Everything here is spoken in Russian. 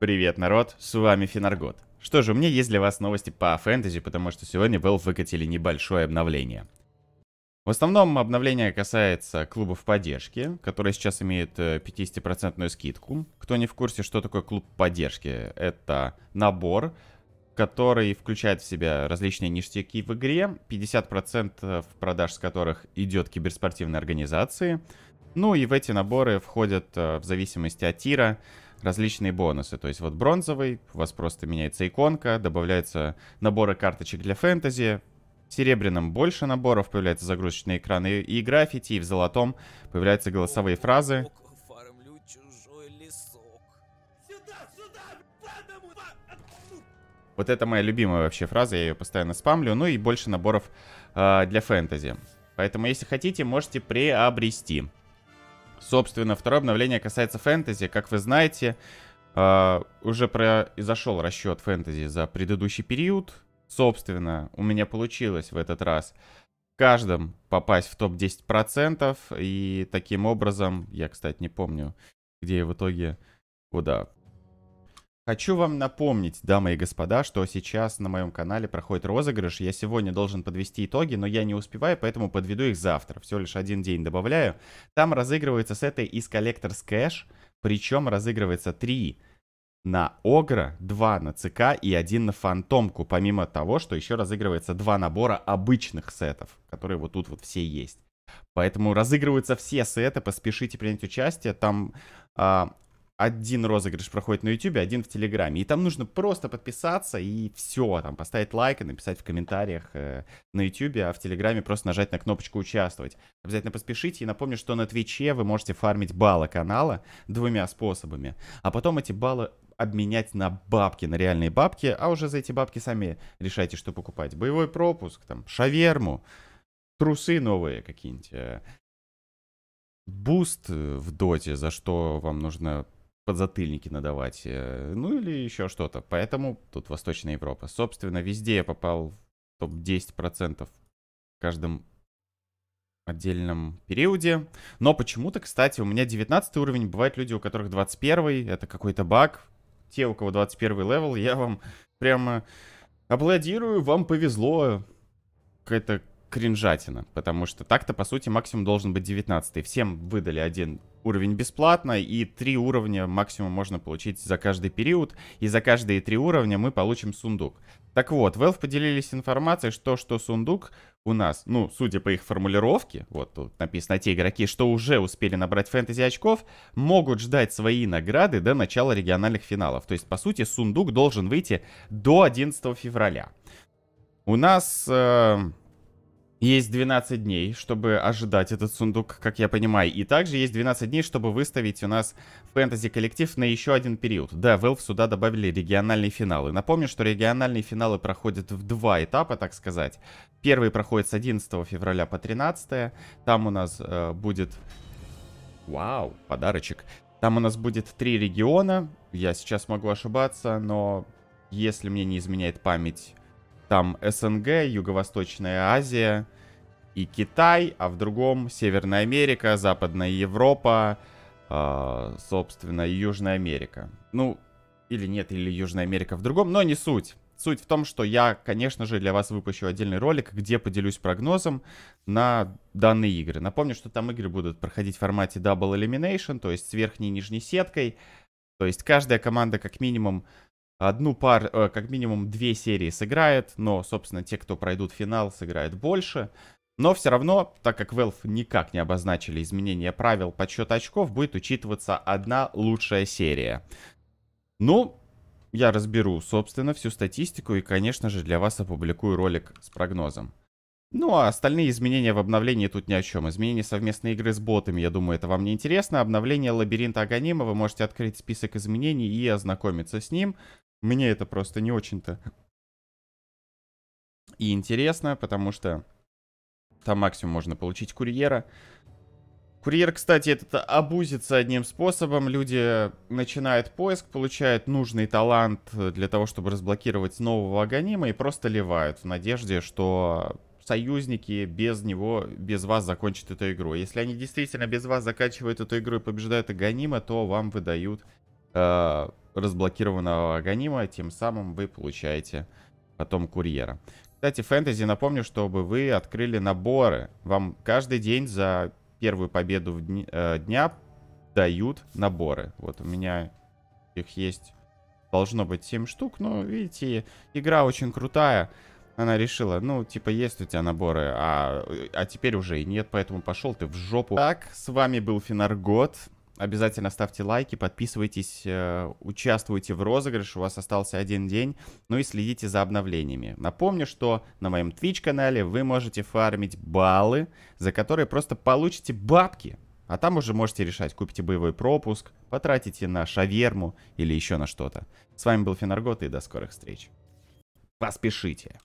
Привет, народ, с вами Финаргот. Что же, у меня есть для вас новости по фэнтези, потому что сегодня Valve выкатили небольшое обновление. В основном обновление касается клубов поддержки, которые сейчас имеют 50% э, скидку. Кто не в курсе, что такое клуб поддержки, это набор, который включает в себя различные ништяки в игре, 50% продаж с которых идет киберспортивной организации. Ну и в эти наборы входят э, в зависимости от тира различные бонусы. То есть вот бронзовый, у вас просто меняется иконка, добавляется наборы карточек для фэнтези, в серебряном больше наборов, появляются загрузочные экраны и граффити, и в золотом появляются голосовые фразы. А, а, вот это моя любимая вообще фраза, я ее постоянно спамлю. Ну и больше наборов э, для фэнтези. Поэтому, если хотите, можете приобрести. Собственно, второе обновление касается фэнтези. Как вы знаете, э, уже произошел расчет фэнтези за предыдущий период. Собственно, у меня получилось в этот раз каждом попасть в топ-10%. И таким образом, я, кстати, не помню, где я в итоге куда Хочу вам напомнить, дамы и господа, что сейчас на моем канале проходит розыгрыш. Я сегодня должен подвести итоги, но я не успеваю, поэтому подведу их завтра. Всего лишь один день добавляю. Там разыгрываются сеты из Collector's Cash, причем разыгрывается три на Огра, два на ЦК и один на Фантомку, помимо того, что еще разыгрывается два набора обычных сетов, которые вот тут вот все есть. Поэтому разыгрываются все сеты, поспешите принять участие. Там а, один розыгрыш проходит на YouTube, один в Телеграме. И там нужно просто подписаться и все, там поставить лайк и написать в комментариях э, на YouTube, а в Телеграме просто нажать на кнопочку «Участвовать». Обязательно поспешите и напомню, что на Твиче вы можете фармить баллы канала двумя способами, а потом эти баллы обменять на бабки, на реальные бабки, а уже за эти бабки сами решайте, что покупать. Боевой пропуск, там, шаверму, трусы новые какие-нибудь, э. буст э, в доте, за что вам нужно подзатыльники надавать, э, ну или еще что-то. Поэтому тут Восточная Европа. Собственно, везде я попал в топ-10% в каждом отдельном периоде. Но почему-то, кстати, у меня 19 уровень, бывают люди, у которых 21, это какой-то баг. Те, у кого 21 левел, я вам прямо аплодирую, вам повезло. Какая-то кринжатина, потому что так-то, по сути, максимум должен быть 19 Всем выдали один уровень бесплатно, и три уровня максимум можно получить за каждый период, и за каждые три уровня мы получим сундук. Так вот, Valve поделились информацией, что, что сундук у нас, ну, судя по их формулировке, вот тут написано, те игроки, что уже успели набрать фэнтези очков, могут ждать свои награды до начала региональных финалов. То есть, по сути, сундук должен выйти до 11 февраля. У нас... Э есть 12 дней, чтобы ожидать этот сундук, как я понимаю. И также есть 12 дней, чтобы выставить у нас фэнтези-коллектив на еще один период. Да, Valve сюда добавили региональные финалы. Напомню, что региональные финалы проходят в два этапа, так сказать. Первый проходит с 11 февраля по 13. Там у нас э, будет... Вау, подарочек. Там у нас будет три региона. Я сейчас могу ошибаться, но если мне не изменяет память там СНГ, Юго-Восточная Азия и Китай, а в другом Северная Америка, Западная Европа, э, собственно, Южная Америка. Ну, или нет, или Южная Америка в другом, но не суть. Суть в том, что я, конечно же, для вас выпущу отдельный ролик, где поделюсь прогнозом на данные игры. Напомню, что там игры будут проходить в формате Double Elimination, то есть с верхней и нижней сеткой. То есть каждая команда как минимум Одну пар, э, как минимум две серии сыграет, но, собственно, те, кто пройдут финал, сыграет больше. Но все равно, так как Valve никак не обозначили изменения правил подсчета очков, будет учитываться одна лучшая серия. Ну, я разберу, собственно, всю статистику и, конечно же, для вас опубликую ролик с прогнозом. Ну, а остальные изменения в обновлении тут ни о чем. Изменения совместной игры с ботами, я думаю, это вам не интересно. Обновление лабиринта Аганима, вы можете открыть список изменений и ознакомиться с ним. Мне это просто не очень-то и интересно, потому что там максимум можно получить курьера. Курьер, кстати, этот а, обузится одним способом. Люди э, начинают поиск, получают нужный талант э, для того, чтобы разблокировать нового агонима и просто ливают в надежде, что союзники без него, без вас закончат эту игру. Если они действительно без вас заканчивают эту игру и побеждают агонима, то вам выдают э, разблокированного аганима, тем самым вы получаете потом курьера. Кстати, фэнтези, напомню, чтобы вы открыли наборы. Вам каждый день за первую победу в дни, э, дня дают наборы. Вот у меня их есть, должно быть 7 штук, но, видите, игра очень крутая. Она решила, ну, типа, есть у тебя наборы, а, э, а теперь уже и нет, поэтому пошел ты в жопу. Так, с вами был Финаргот. Обязательно ставьте лайки, подписывайтесь, э, участвуйте в розыгрыше, у вас остался один день, ну и следите за обновлениями. Напомню, что на моем Twitch-канале вы можете фармить баллы, за которые просто получите бабки. А там уже можете решать, купите боевой пропуск, потратите на шаверму или еще на что-то. С вами был Финаргот и до скорых встреч. Поспешите.